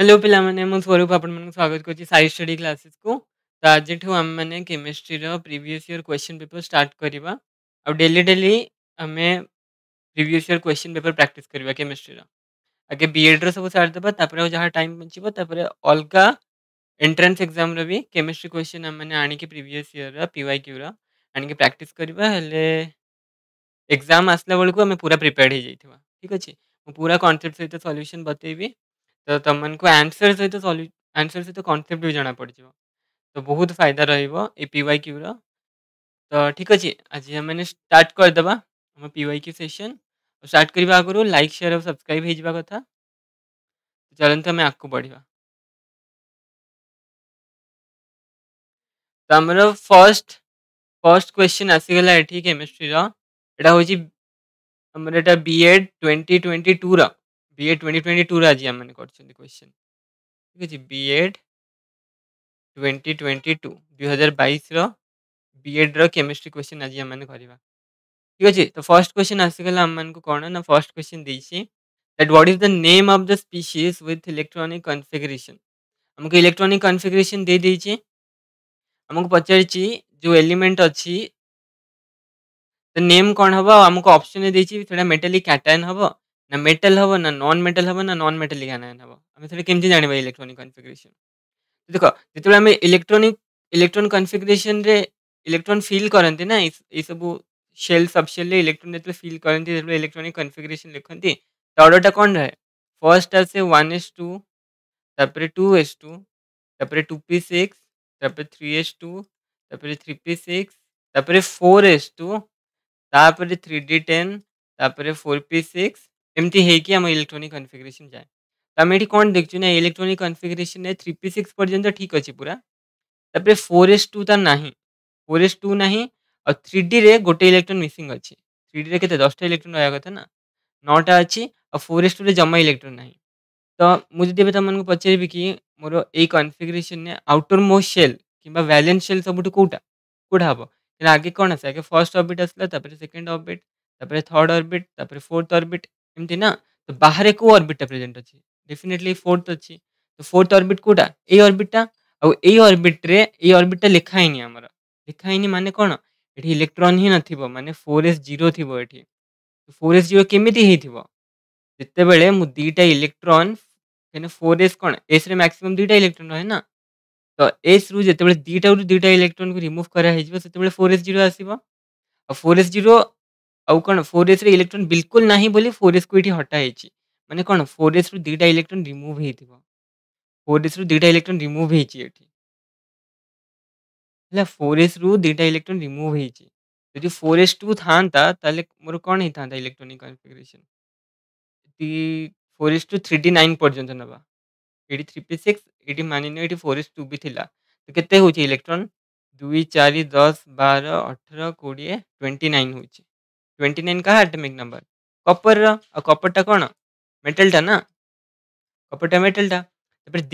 Hello पे स्वरूप आपको स्वागत साइंस स्टडी क्लासेस को तो आज आम मैंने chemistry previous year question paper start करवा डेली डेली आम previous year question paper practice करवा केमिस्ट्री आगे बीएड रुप सारीदेपर जहाँ टाइम बचे अलग एंट्रान्स एग्जाम भी केमिस्ट्री क्वेश्चन आम मैंने आणिक प्रिवियस इयर पी वाई क्यूर आणिक प्राक्ट करवा एक्जाम आसला बेलू आम पूरा प्रिपेयर हो जाइए ठीक अच्छे पूरा कनसेप्ट सहित सल्यूशन बतेबी तो तुमको आंसर सहित सल्यू आंसर सहित कनसेप्ट भी जना पड़ तो बहुत फायदा रि वाई क्यू र तो ठीक अच्छे आज आम स्टार्ट करदे आम P Y Q session start करने आगर लाइक सेयार और सब्सक्राइब होगा कथ चलते आम आगे बढ़िया तो आमर फर्स्ट फर्स्ट क्वेश्चन आसगला ये केमिस्ट्री रहा हूँ आमर एटा B Ed twenty twenty two B Ed Ed twenty twenty two आज मैंने करोश्चन ठीक अच्छे B Ed twenty twenty two दुई हजार बैस क्वेश्चन आज मैंने करवा ठीक अच्छे तो फर्स्ट क्वेश्चन आसगला आम मैं कौन ना फर्स्ट क्वेश्चन देसी that what is the name of the species with electronic configuration हमको इलेक्ट्रॉनिक कॉन्फ़िगरेशन दे दीजिए हमको पचार जो एलिमेंट अच्छी द नेम कौन हम आमको ऑप्शन दे थोड़ा मेटालिक कैटायन हाँ ना मेटल हम ना नन मेटाल हम ना नन मेटाल आयन हम आम थोड़ा कमी जानवा इलेक्ट्रोनिक कनफिगरेसन देख जो आम electronic electron configuration electron fill करते ना ये सब सेल सबसेल इलेक्ट्रोन जो फिल करते इलेक्ट्रोनिक कनफिगरेसन लिखती तो अर्डरटा कौन रहे फर्स्ट आसे वन एस टू तापर टू एस टू तापर two P six three S two three P six four S two three D ten four P six एमती कि आम इलेक्ट्रोनिक कनफिगरेसन जाए तो आम ये कौन देखु ना electronic configuration three P six पर्यटन ठीक अच्छे पूरा तप फोर एस टू तो ना फोर एस टू ना और थ्री डी गोटे इलेक्ट्रोन मिसिंग अच्छे थ्री डी के दसटा इलेक्ट्रोन रहा कथा ना नौटा अच्छी और फोर एस टू जमा इलेक्ट्रोन ना तो मुझे तुम मैं पचारि कि मोर यही कनफिगरेसन आउटर मोस्ट सेल कि वैलेन्स सेल सब कौटा कौटा हम आगे कौन आस आगे फर्स्ट अर्बिट आसला second orbit third orbit fourth orbit एमती ना तो बाहर कौ अर्बिटा प्रेजेंट अच्छे डेफिनेटली फोर्थ अच्छी तो फोर्थ अर्बिट कौटा ये अर्बिटा आई अर्बिट्रे ये अर्बिटा लिखाई आमर लिखाई मान कौन ये इलेक्ट्रोन ही नाने फोर एस जीरो थी ये फोर एस जीरो केमी होते दुटा इलेक्ट्रोन कहीं फोर एस कौन एस रे मैक्सीम दुईटा इलेक्ट्रोन रहे ना तो एस रु जो दुईटा दुईटा इलेक्ट्रन को रिमुव कराइज से फोर एस जीरो आसो फोर एस जीरो ଆଉ କ'ଣ ଫୋର୍ ଏସ୍ରେ ଇଲେକ୍ଟ୍ରୋନ୍ ବିଲକୁଲ ନାହିଁ ବୋଲି ଫୋର୍ ଏସ୍କୁ ଏଠି ହଟା ହେଇଛି ମାନେ କ'ଣ ଫୋର୍ ଏସ୍ରୁ ଦୁଇଟା ଇଲେକ୍ଟ୍ରୋନ୍ ରିମୁଭ୍ ହେଇଥିବ ଫୋର୍ ଏସ୍ରୁ ଦୁଇଟା ଇଲେକ୍ଟ୍ରୋନ୍ ରିମୁଭ୍ ହେଇଛି ଏଠି ହେଲା ଫୋର୍ ଏସ୍ରୁ ଦୁଇଟା ଇଲେକ୍ଟ୍ରୋନ୍ ରିମୁଭ୍ ହେଇଛି ଯଦି ଫୋର୍ ଏସ୍ ଟୁ ଥାଆନ୍ତା ତାହେଲେ ମୋର କ'ଣ ହେଇଥାନ୍ତା ଇଲେକ୍ଟ୍ରୋନିକ୍ କନଫିଗରେସନ୍ ଏଠି four S two three D nine ପର୍ଯ୍ୟନ୍ତ ନେବା ଏଇଠି ଥ୍ରୀ ପି ସିକ୍ସ ଏଇଠି ମାନିନିଅ ଏଇଠି ଫୋର୍ ଏସ୍ ଟୁ ବି ଥିଲା ତ କେତେ ହେଉଛି ଇଲେକ୍ଟ୍ରୋନ୍ ଦୁଇ ଚାରି ଦଶ ବାର ଅଠର କୋଡ଼ିଏ ଟ୍ୱେଣ୍ଟି ନାଇନ୍ ହେଉଛି ट्वेंटी नाइन कहा एटमिक नंबर कपर रपरटा कौन मेटेलटा ना कपरटा मेटेलटा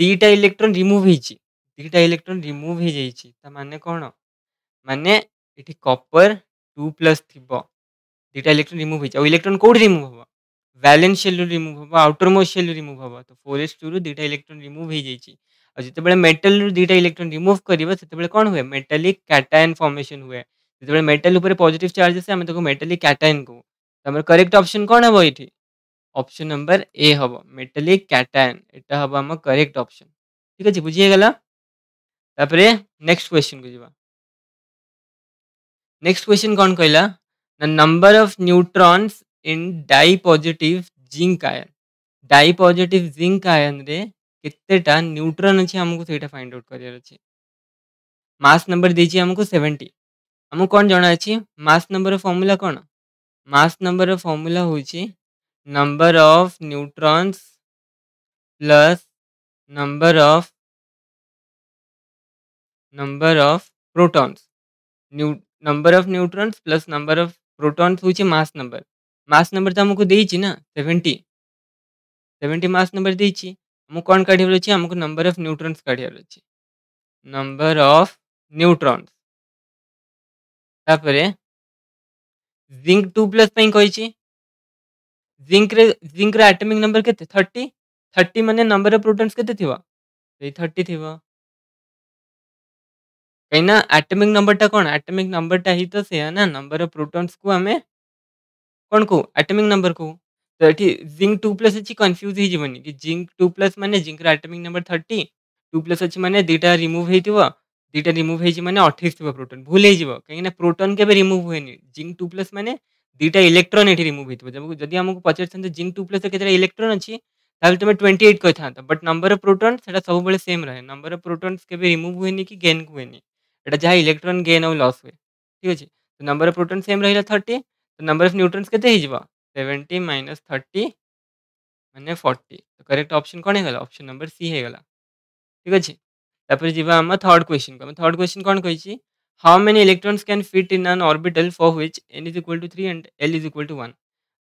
दीटा इलेक्ट्रोन रिमुव दीटा इलेक्ट्रोन रिमुव हो मैंने कौन मानने कपर टू प्लस थी दीटा इलेक्ट्रोन रिमुव इलेक्ट्रोन कौटे रिमुव हम वैलेन्स सेल रू रिमुव हम आउटर मोस्ट सेल रू रिमुव हम तो फोर एस टू रू दुटा इलेक्ट्रोन रिमुव हो मेटल रू दुटा इलेक्ट्रोन रिमुव करते कौन हुए मेटालिक कैटायन फर्मेसन हुए ଯେତେବେଳେ ମେଟାଲ ଉପରେ ପଜିଟିଭ ଚାର୍ଜ ଆସେ ଆମେ ତାକୁ ମେଟାଲିକ୍ କ୍ୟାଟାଇନ୍ କହୁ ଆମର କରେକ୍ଟ ଅପସନ୍ କ'ଣ ହେବ ଏଇଠି ଅପସନ୍ ନମ୍ବର ଏ ହେବ ମେଟାଲିକ୍ କ୍ୟାଟାଇନ୍ ଏଟା ହେବ ଆମ କରେକ୍ଟ ଅପସନ୍ ଠିକ୍ ଅଛି ବୁଝି ହେଇଗଲା ତାପରେ ନେକ୍ସଟ କ୍ୱେଶ୍ଚିନ୍କୁ ଯିବା ନେକ୍ସଟ କ୍ୱେଶ୍ଚିନ୍ କ'ଣ କହିଲା ନା number of neutrons in di positive zinc ion di positive zinc ଆୟନ୍ରେ କେତେଟା ନ୍ୟୁଟ୍ରନ୍ ଅଛି ଆମକୁ ସେଇଟା ଫାଇଣ୍ଡ ଆଉଟ୍ କରିବାର ଅଛି ମାସ୍ ନମ୍ବର ଦେଇଛି ଆମକୁ ସେଭେଣ୍ଟି आमको कौन जना मास नंबर फर्मूला कौन मास नंबर फर्मूला हूँ number of neutrons plus number of number of protons number of neutrons plus number of protons हूँ मास नंबर मास नंबर तो आमको देना सेवेन्टी सेवेन्टी मास नंबर देखो कौन काढ़ नंबर अफ न्यूट्रॉन्स काढ़ number of neutrons zinc two plus कही zinc रे जिंक रे एटमिक नंबर के थर्टी थर्टी मान नंबर अफ प्रोटन के थर्टी थी कहीं ना आटमिक नंबर टा कौन आटमिक नंबर टा ही तो से है ना नंबर अफ प्रोटन्स को आम कौन कहू आटमिक नंबर कहू तो ये जिंक टू प्लस अच्छी कन्फ्यूज हो जिंक टू प्लस मानने zinc atomic number thirty two plus अच्छी मानने दुटा रिमुव होती दुटा रिमुव मैंने अठाई थी प्रोटोन भूल हो कहीं प्रोटोन के रिमुव हुए जिंक टू प्लस मैंने दुटा इलेक्ट्रोन ये रिमुव जब आमको पचार जिंक टू प्लस के इलेक्ट्रोन अच्छी तुम्हें ट्वेंटी एट कही था बट नंबर अफ प्रोटोन से सब सेम रहे नंबर अफ प्रोटोन के रिमुव हुए कि गेन हुए ना जहाँ इलेक्ट्रोन गेन आउ लस हुए ठीक अच्छे तो नंबर अफ प्रोटोन सेम रहा थर्टी तो नंबर अफ न्यूट्रोन के सेवेन्टी माइनस थर्टी मैंने फोर्टी तो करेक्ट ऑप्शन कौन है ऑप्शन नंबर सी है ठीक अच्छे तापर जीवा ଆମ थर्ड क्वेश्चन को थर्ड क्वेश्चन कौन कही how many electrons can fit in an orbital for which n is equal to three and l is equal to one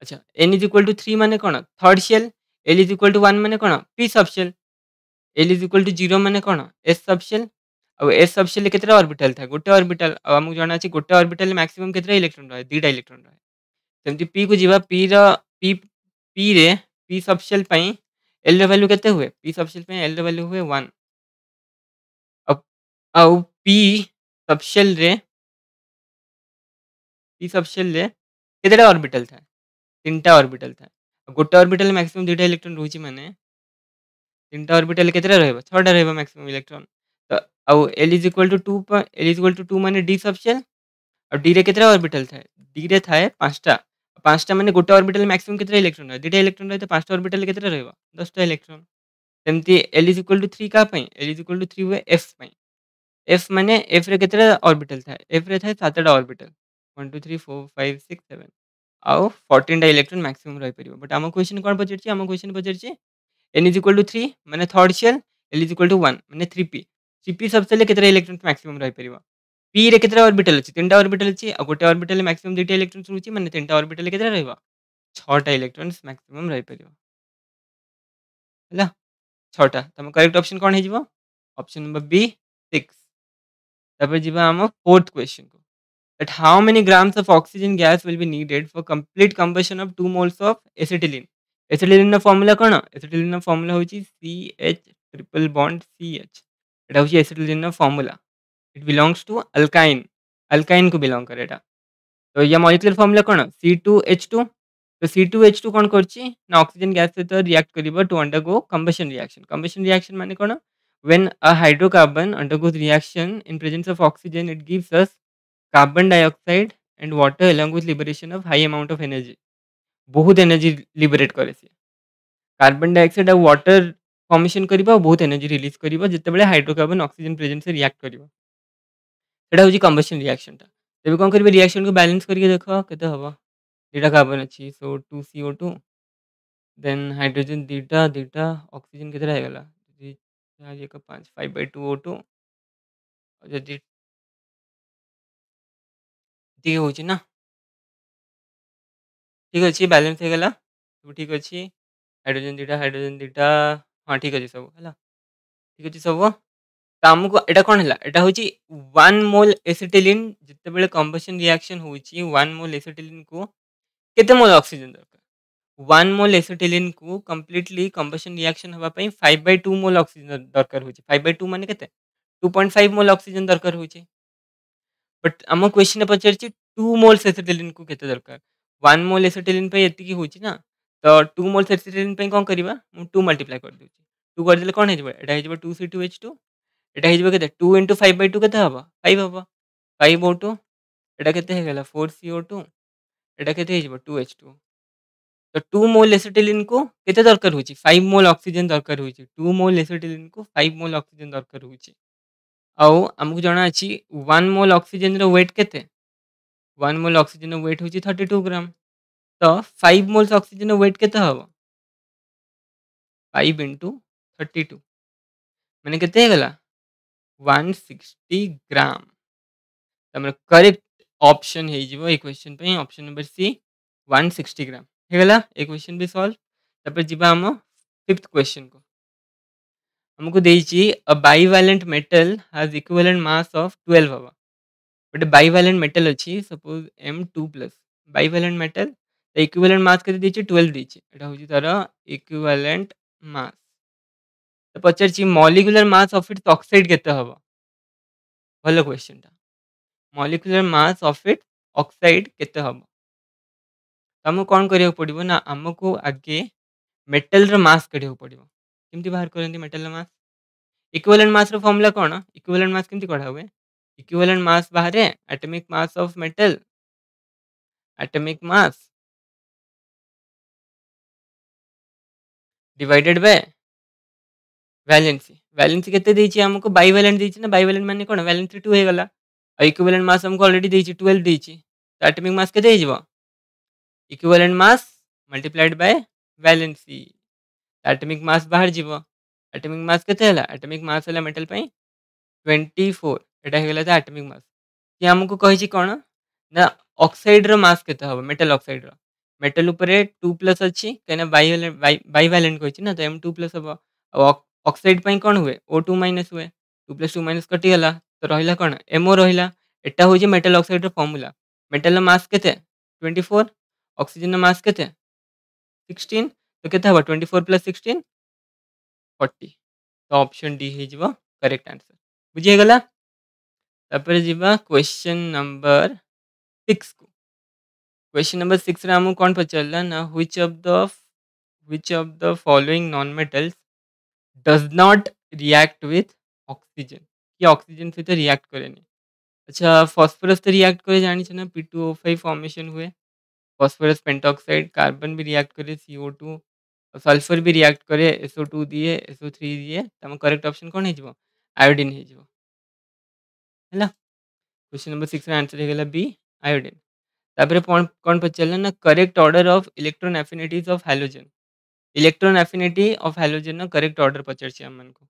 अच्छा n is equal to three मैंने कौन third shell l is equal to one मैंने कौन p subshell l is equal to zero मैंने कौन S सब cell आउ S सब सेल के ऑर्बिटल था गोटे ऑर्बिटल आमको जाना अच्छे गोटे ऑर्बिटल मैक्सिमम रहा है रहे इलेक्ट्रोन रहा रहे जमी पी को जीवा पी री पी रे पी सब सेल एल रैल्यू के हुए पी सब सेल एल रैल्यू हुए वन अब पी सब रे पी सब रे कितने ऑर्बिटल था तीन टा ऑर्बिटल था गोटे ऑर्बिटल मैक्सिमम दुटा इलेक्ट्रॉन रोज मैंने तीन टा ऑर्बिटल कितने रहा छा रहा मैक्सिमम इलेक्ट्रॉन तो आउ l is equal to two l is equal to two मैंने डी सब आ और डी रे कितने ऑर्बिटल था डी रे था पाँचटा पाँचटा मैंने गोटे ऑर्बिटल मैक्सिमम कितने इलेक्ट्रॉन है दुटा इलेक्ट्रॉन रहे तो पाँचटा ऑर्बिटल कितने रहा दसटा इलेक्ट्रॉन सेमती l is equal to three का l is equal to three हुए एफ पाई s माने एफ्र केतरा ऑर्बिटल था एफ्र चाहिँ सातटा ऑर्बिटल 1 2 3 4 5 6 7 आ 14 টা ইলেকট্রন ম্যাক্সিমাম রই পারিব বাট আমা কোয়েশ্চন কোন পজাইছি আমা কোয়েশ্চন পজাইছি n = 3 মানে থার্ড শেল l = 1 মানে 3p cp সবচলে কত ইলেকট্রন ম্যাক্সিমাম রই পারিব p রে কতটা অরবিটাল আছে তিনটা অরবিটাল আছে আর গটে অরবিটালে ম্যাক্সিমাম দিটা ইলেকট্রনসমূহ আছে মানে তিনটা অরবিটালে কতটা রইবা 6 টা ইলেকট্রনস ম্যাক্সিমাম রই পারিব হলা 6 টা তুমি करेक्ट অপশন কোন হিজিবো option number b 6 fourth question को but how many grams of oxygen gas will be needed for complete combustion of two moles of acetylene acetylene formula कौन एसिटिलीन फर्मुला हूँ C H triple bond C H एटा हूँ acetylene formula it belongs to alkyne alkyne को belong कर एटा तो या molecular formula कौन सी टू एच टू तो सी टू एच टू कौन करना अक्सीजेन गैस सहित रियाक्ट कर to undergo combustion reaction combustion reaction मैंने कौन When a hydrocarbon undergoes reaction in presence of oxygen, it gives us carbon dioxide and water along with liberation of high amount of energy. बहुत energy liberate करे सी carbon dioxide और water formation करिबा बहुत energy release करिबा जते बेले hydrocarbon oxygen presence रे रिएक्ट करिबा सेटा होची कंबशन रिएक्शन टा तेबे कोन करिबे रिएक्शन को बैलेंस करके देखो केते हबा दीटा कार्बन अच्छी सो 2CO2 देन हाइड्रोजन दुटा दुटा ऑक्सीजन केते रहगला यहाँ जी का पाँच five by two O two ଆଉ ଯଦି ଏତିକି ହେଉଛି ନା ଠିକ୍ ଅଛି ବାଲାନ୍ସ ହେଇଗଲା ସବୁ ଠିକ୍ ଅଛି ହାଇଡ୍ରୋଜେନ୍ ଦୁଇଟା ହାଇଡ୍ରୋଜେନ୍ ଦୁଇଟା ହଁ ଠିକ୍ ଅଛି ସବୁ ହେଲା ଠିକ୍ ଅଛି ସବୁ ତ ଆମକୁ ଏଇଟା କ'ଣ ହେଲା ଏଇଟା ହେଉଛି ୱାନ୍ ମୋଲ୍ ଏସିଟିଲିନ୍ ଯେତେବେଳେ କମ୍ବସନ୍ ରିଆକ୍ସନ୍ ହେଉଛି ୱାନ୍ ମୋଲ୍ ଏସିଟିଲିନ୍କୁ କେତେ ମୋଲ୍ ଅକ୍ସିଜେନ୍ ଦରକାର वन मोल एसोटेलीन को कंप्लीटली कंपेसन रिएक्शन हो five by two mole oxygen दरकार हो फाइव बै टू मैंने के two point five mole oxygen दरकार हो बट आम question Pachar to mole acetylene को दरकार वन मोल एसोटेलीन ये हूँ ना तो टू मोल एसोटेलीन कौन करवा टू मल्टीप्लाई करदे टू करदे कौन हो two C two H two यहाँ के two into five by two के फाइव हम फाइव ओ टू यहाँ के फोर सी ओ टू यहाँ के टू एच टू तो टू मोल एसिटिलिन को केत दरकार हो फाइव मोल अक्सीजेन दरकार हो टू मोल एसिटिलिन को फाइव मोल अक्सीजेन दरकार होमको जना अच्छी वन मोल अक्सीजेन रेट के वन मोल अक्सीजेन व्वेट हूँ थर्टी टू ग्राम तो फाइव मोल्स अक्सीजेन व्वेट के फाइव इंटु थर्टी टू मैंने केगला वन सिक्सटी ग्राम तमें correct option option option number C one sixty gram होगा ए क्वेश्चन भी सल्व तप जाम फिफ्थ क्वेश्चन को हमको दे a bivalent metal has equivalent mass of twelve हम गोटे बैवालांट मेटल अच्छी suppose M two plus bivalent metal equivalent mass के देखिए ट्वेल्व देखा हूँ तरह इक्विवेलेंट मास तो पचार molecular mass of it oxide के भल क्वेश्चन टा molecular mass of it oxide के ଆମକୁ କ'ଣ କରିବାକୁ ପଡ଼ିବ ନା ଆମକୁ ଆଗେ ମେଟାଲ୍ର ମାସ୍ କାଢ଼ିବାକୁ ପଡ଼ିବ କେମିତି ବାହାର କରନ୍ତି ମେଟାଲ୍ର ମାସ୍ ଇକ୍ୱିଭାଲେଣ୍ଟ ମାସ୍ର ଫର୍ମୁଲା କ'ଣ ଇକ୍ୱିଭାଲେଣ୍ଟ ମାସ୍ କେମିତି କଢ଼ା ହୁଏ ଇକ୍ୱିଭାଲେଣ୍ଟ ମାସ୍ ବାହାରେ atomic mass of metal atomic mass divided by valency valency के आमको बैवालेंट देना बैवालेंट मैंने कौन वैलेंसी टू होगा इक्विवेलेंट मास आमको अलरेडी टूवेल्व देटमिक मास के equivalent mass multiplied by valency atomic mass बाहर जीव atomic mass केते हला atomic mass हला metal पई 24 एटा हे गला एटॉमिक मास कि हमको कहि कोन ना ऑक्साइड रो मास केते हबो मेटल ऑक्साइड रो मेटल ऊपर 2 प्लस अछि कने बाइवैलेंट बाइवैलेंट कहि ना तो m2 प्लस हबो ऑक्साइड पई कोन हुए o2 माइनस हुए 2 प्लस 2 माइनस कटि गला तो रहिला कोन mo रहिला एटा होजे मेटल ऑक्साइड रो फार्मूला मेटल मास के केते 24 ऑक्सीजन का मास कितने 16 तो हाँ ट्वेंटी फोर प्लस सिक्सटीन 40 तो ऑप्शन डी ही जीवा करेक्ट आंसर बुझेगला तापर जीवा क्वेश्चन नंबर सिक्स को क्वेश्चन नंबर सिक्स रे हमू कौन पचारा ना which of the which of the following non metals does not react with oxygen कि ऑक्सीजन सहित रिएक्ट करेनी अच्छा फॉस्फोरस तो रिएक्ट करे जानी ना P two O five formation हुए फॉस्फोरस पेंटोक्साइड कार्बन भी रिएक्ट करे सीओ टू सल्फर भी रिएक्ट करे एसओ टू दिए एसओ थ्री दिए तुम करेक्ट ऑप्शन कौन हो आयोडीन है क्वेश्चन नंबर सिक्स आंसर है बी आयोडीन तापर कौन पचारा ना correct order of electron affinities of halogen electron affinity of halogen ना करेक्ट ऑर्डर पचारको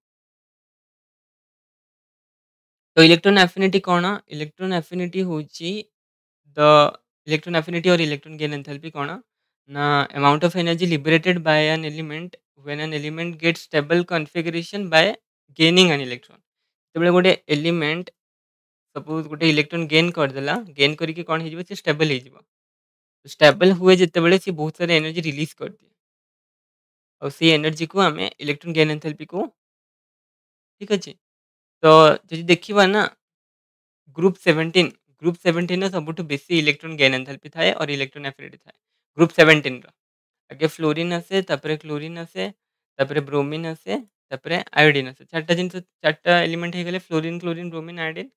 तो इलेक्ट्रॉन एफिनिटी कौन इलेक्ट्रॉन एफिनिटी हूँ the electron affinity or electron gain enthalpy kono na amount of energy liberated by an element when an element gets stable configuration by gaining an electron ଯେତେବେଳେ ଗୋଟେ element suppose ଗୋଟେ electron gain କରିଦେଲା gain କରିକି କ'ଣ ହେଇଯିବ ସେ stable ହେଇଯିବ stable ହୁଏ ଯେତେବେଳେ ସେ ବହୁତ ସାରା ଏନର୍ଜି ରିଲିଜ୍ କରିଦିଏ ଆଉ ସେଇ ଏନର୍ଜିକୁ ଆମେ ଇଲେକ୍ଟ୍ରନ୍ ଗେନ୍ ଏନ୍ଥାଲପି କହୁ ଠିକ୍ ଅଛି ତ ଯଦି ଦେଖିବା ନା ଗ୍ରୁପ୍ ସେଭେଣ୍ଟିନ୍ ग्रुप सेवेन्टीन रुठ बेस इलेक्ट्रोन गेन गैनथाल्पी थाए और इलेक्ट्रोन एफिनिटी थाए ग्रुप सेवेन्टीन रगे फ्लोरीन आसे क्लोरीन आसे ब्रोमिन आसे आयोडीन आसे चार्टा जिन चार्ट एलिमेंट हो गले फ्लोरीन क्लोरीन ब्रोमिन आयोडिन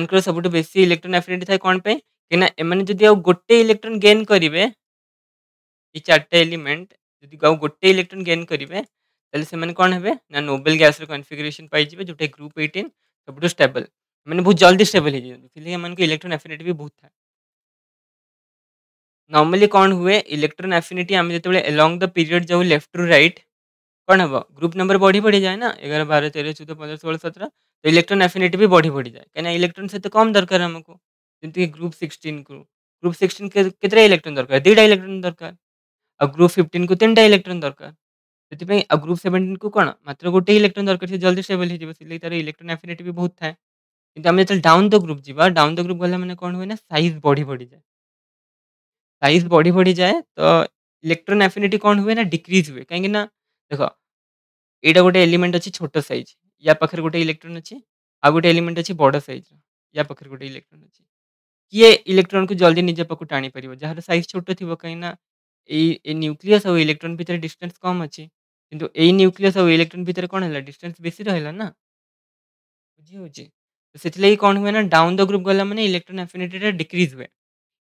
एम सब बेस इलेक्ट्रोन एफिनिटी थाए कौन पे कहीं जी गोटे इलेक्ट्रोन गेन करेंगे ये चार्ट एलिमेंट जब आज गोटे इलेक्ट्रोन गेन करेंगे तेल से कौन है ना नोबेल गैस रनफिगरेसन पाइबे जोटा ग्रुप एटीन सब स्टेबल मैंने बहुत जल्दी स्टेबल है इसलिए मन को इलेक्ट्रॉन एफिनिटी भी बहुत था नॉर्मली कौन हुए इलेक्ट्रॉन एफिनिटी आम जो एलंग द पीरियड जाऊ लेफ्ट टू रईट कौन हम ग्रुप नंबर बढ़ी बढ़ी जाए ना एगार बारह तेरह चौदह पंद्रह सोलह सतर तो इलेक्ट्रॉन एफिनिटी भी बढ़ी बढ़ी जाए कहीं इलेक्ट्रॉन से तो कम दरकार हमको जमीती ग्रुप सिक्सटीन को ग्रुप सिक्सटीन के इलेक्ट्रॉन दरकार दुईटा इलेक्ट्रॉन दरकार आ ग्रुप फिफ्टीन को तीन इलेक्ट्रॉन दरकार से ग्रुप सेवेन्टीन को कौन मात्र गोटे इलेक्ट्रॉन दरकार से जल्दी स्टेबल हो तार इलेक्ट्रॉन एफिनिटी भी बहुत थाए कितना जो डाउन द ग्रुप जी डाउन द ग्रुप गले मैंने कौन हुए ना सैज बढ़ी बढ़ी जाए सैज बढ़ी बढ़ी जाए तो इलेक्ट्रोन एफिनिटी कौन हुए ना डिक्रीज हुए कहीं देख या गोटे एलिमेंट अच्छी छोट सइज या पाखे गोटे इलेक्ट्रोन अच्छे आउ गोटे एलिमेंट अच्छी बड़ सइज या पाखे गोटे इलेक्ट्रोन अच्छे किए इलेक्ट्रोन को जल्दी निज पाक टाणी पार जहाँ सैज छोट थ कहीं न्यूक्लीयस और इलेक्ट्रोन भितर डिस्टेंस कम अच्छे कि न्यूक्लीयस और इलेक्ट्रोन भितर कौन है डिस्टेंस बेसी रहा ना बुझे तो से कौन हुए ना डाउन द ग्रुप गला मैंने इलेक्ट्रोन एफिनिटी डिक्रिज हुए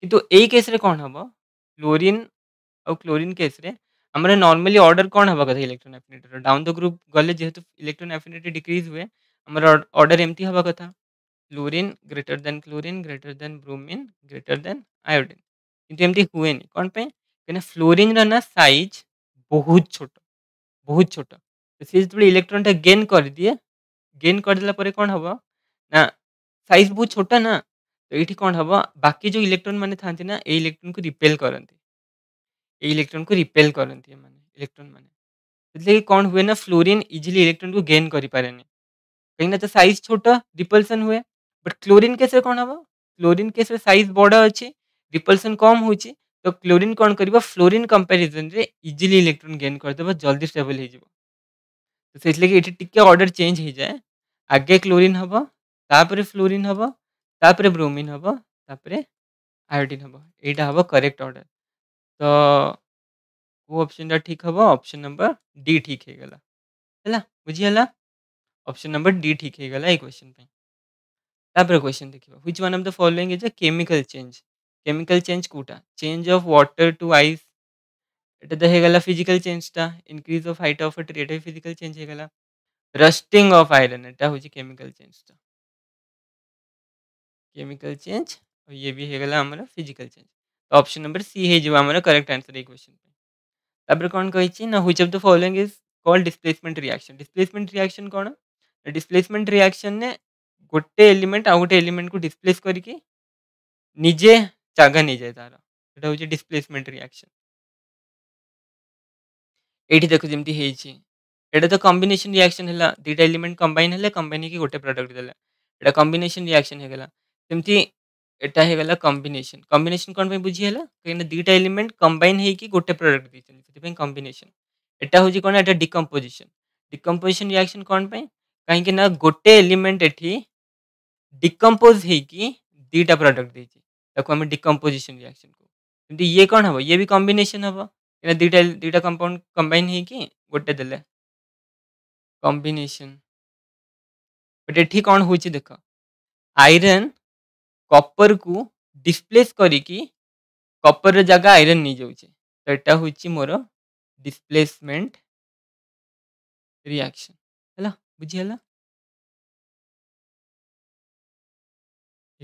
कितु तो केस कौन हम क्लोरीन और क्लोरीन केस नर्माली अर्डर कौन हम कथा electron affinity down the group गले जेहतु इलेक्ट्रोन एफिनिटी डिक्रिज हुए आमर अर्डर एमती हम कथ chlorine greater than chlorine greater than bromine greater than iodine कितनी हुए कौन पे क्या फ्लोरीन रहा सैज बहुत छोट बहुत छोट तो सी जो इलेक्ट्रोन टाइम गेन करदे गेन करदेला कौन हम ନା ସାଇଜ୍ ବହୁତ ଛୋଟ ନା ତ ଏଇଠି କ'ଣ ହେବ ବାକି ଯେଉଁ ଇଲେକ୍ଟ୍ରନ୍ ମାନେ ଥାନ୍ତି ନା ଏଇ ଇଲେକ୍ଟ୍ରନକୁ ରିପେଲ୍ କରନ୍ତି ଏଇ ଇଲେକ୍ଟ୍ରନକୁ ରିପେଲ୍ କରନ୍ତି ଏମାନେ ଇଲେକ୍ଟ୍ରନ୍ ମାନେ ସେଥିଲାଗି କ'ଣ ହୁଏ ନା ଫ୍ଲୋରିନ୍ ଇଜିଲି ଇଲେକ୍ଟ୍ରନକୁ ଗେନ୍ କରିପାରେନି କାହିଁକିନା ତା ସାଇଜ୍ ଛୋଟ ରିପଲ୍ସନ୍ ହୁଏ ବଟ୍ କ୍ଲୋରିନ୍ କେସ୍ରେ କ'ଣ ହେବ କ୍ଲୋରିନ୍ କେସ୍ରେ ସାଇଜ୍ ବଡ଼ ଅଛି ରିପଲ୍ସନ୍ କମ୍ ହେଉଛି ତ କ୍ଲୋରିନ୍ କ'ଣ କରିବ ଫ୍ଲୋରିନ୍ କମ୍ପାରିଜନ୍ରେ ଇଜିଲି ଇଲେକ୍ଟ୍ରନ୍ ଗେନ୍ କରିଦେବ ଜଲ୍ଦି ଷ୍ଟେବଲ୍ ହେଇଯିବ ତ ସେଥିଲାଗି ଏଠି ଟିକେ ଅର୍ଡ଼ର୍ ଚେଞ୍ଜ ହେଇଯାଏ ଆଗେ କ୍ଲୋରିନ୍ ହେବ तापर फ्लोरीन हम तापर ब्रोमिन हम तापर आयोडिन हम यहाँ हम करेक्ट अर्डर तो वो ऑप्शन टा ठीक हम ऑप्शन नंबर डी ठीक है गला हैला बुझीगला ऑप्शन नंबर डी ठीक है गला एक क्वेश्चन पे क्वेश्चन देखा which one of the following is a chemical change chemical change कोटा change of water to ice एटा तो है फिजिकल चेंजटा increase of height of a tree physical change है रस्टिंग ऑफ आयरन एटा हूँ केमिकल चेंजटा केमिकल चेंज और ये भी है हमारा फिजिकल चेंज तो ऑप्शन नंबर सी है जो हमारा करेक्ट आंसर है क्वेश्चन पे तबर कौन कही ना हुई जब the following is call displacement reaction displacement reaction कौन डिस्प्लेसमेंट रिएक्शन तो ने गोटे एलिमेंट आउ गए एलिमेंट को डिस्प्लेस करके निजे जगह नहीं जाए तार डिस्प्लेसमेंट रिएक्शन ये देख जमी एटा तो कम्बिनेसन रिएक्शन है दुटा एलिमेंट कम्बाइन है कंबाइन हो गए प्रडक्ट देखा कम्बेसन रिएक्शन होगा सेमती एटा हो गला कम्बेसन कम्बेसन कौन बुझीगला कहीं दुटा एलिमेंट कम्बाइन हो गोटे प्रडक्ट देखते कम्बेसन एटा हूँ कौन एटा डिकम्पोजिशन डिकम्पोजिशन रियाक्शन कौन पर कहीं गोटे एलिमेंट एटी डिकम्पोज हो दुटा प्रडक्ट देखिए डिकम्पोजिशन रियाक्शन को ये कौन हम ये भी कम्बेसन हम क्या दुटा दुटा कंपाउंड कंबाइन हो गोटे दे कम्बेसन बट ये कौन हो देख आईरन कपर को डिस्प्लेस कपर रे जगह आयरन नहीं जाऊे तो यहाँ हूँ मोर डिस्प्लेसमेंट रिएक्शन है बुझीगला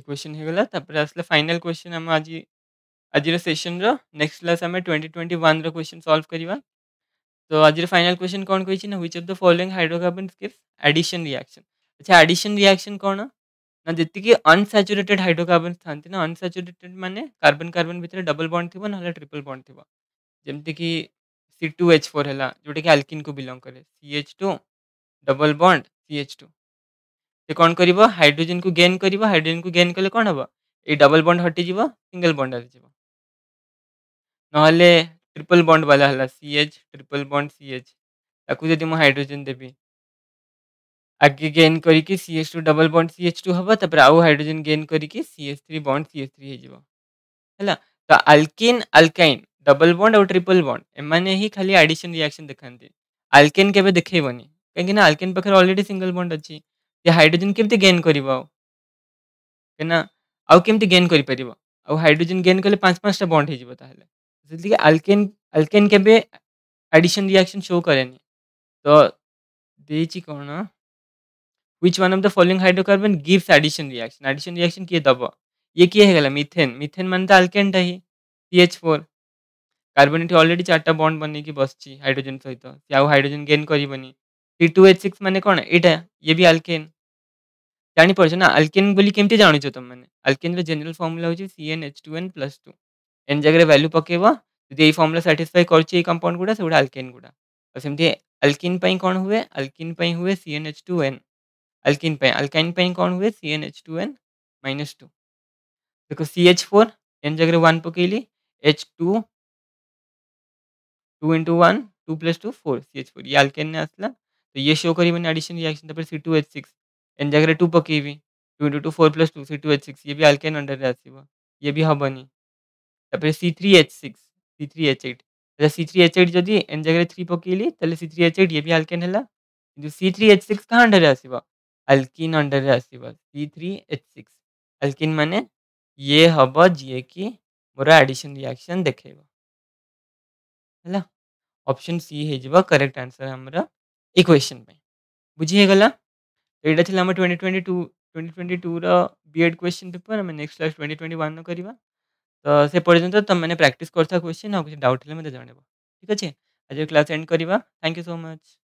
क्वेश्चन हो गला फाइनाल क्वेश्चन आम आज आज सेसन रेक्स्ट क्लास आम twenty twenty one question solve करवा तो आज फाइनाल क्वेश्चन कौन कही ना which of the following hydrocarbon gives addition reaction अच्छा एडिशन रिएक्शन कौन है ना जी अनसाचुरेटेड हाइड्रोकार्बन था ना अनसाचुरेटेड माने कार्बन कार्बन भितर डबल बंड थी ना ट्रिपल जमीक सी टू कि फोर है जोटा कि आल्किन को belong C H two double bond C H two से कौन कर हाइड्रोजेन को गेन कर हाइड्रोजेन को गेन कले कौन हम ये डबल बंड हटि सिंगल बंड आ जिवो ट्रिपल बंड वाला C H triple bond C H ताकि हाइड्रोजेन देवी आगे गेन करके C H two double bond C H two हम आउ हाइड्रोजेन गेन करके C H three bond C H three होगा तो alkene alkyne double bond triple bond एम ही खाली आडिशन रिएक्शन देखते आल्केन के देखेबन कहीं आल्केन पाखे अलरेडी सिंगल बंड अच्छी ये हाइड्रोजेन केमती गेन करना आमती गेन कर हाइड्रोजेन गेन कले पाँच पांचटा बंड हो आल्केन आल्केन केडिशन रिएक्शन शो कैनि तो देखिए कौन which one of the following hydrocarbon gives addition reaction addition reaction किए दब ये किए है मिथेन मिथेन मानते आलकेंट तो है सी एच फोर कार्बन ये अलरेडी चार्टा बंड बन बस हाइड्रोजेन सहित सी आउ हाइड्रोजेन गेन करनी टू एच सिक्स मैंने कौन एटा ये भी आलकेन जापरछ ना आलकेन बोली केमती जाणुच तुम मैंने आलकेन रेनेल फर्मुला हूँ C n H two n plus two n जगह वैल्यू पकेब जदि ये फर्मुला साटिस्फाई कर कंपाउंड गुड़ा से आलकेन गुड़ा और सेमती आलकिन कौन हुए आलकिन हुए C n H two n alkene pair. Alkene pair कौन हुए टू एन माइनस टू देखो सी एच फोर एन जगह वन लिए H two two into one two plus two four C H four ये alkane ने आसला तो ये शो करी मैंने एडिशन रिएक्शन तपर C two H six n जगह टू भी two into two four plus two C two H six ये भी आल्केन अंडर आसव ये भी हबनी तपर C three H six C three H eight सी three H eight eight n जगह three three C three H eight ये भी ইয়ে বি C three H six three H six alkene under आसवे C three H six alkene मैंने तो तो ये हम जी कि मोर आडिशन रिएक्शन देखेब है ऑप्शन सी हो करेक्ट आंसर आमर ये क्वेश्चन बुझीगला यहाँ थी आम twenty twenty two twenty twenty tour B Ed question paper आम next class twenty twenty one करवा तो से पर्यटन तुम मैंने प्राक्ट कर क्वेश्चन आउ किसी डाउट है मतलब जनइब ठीक अच्छे आज क्लास एंड करवा थैंक यू सो मच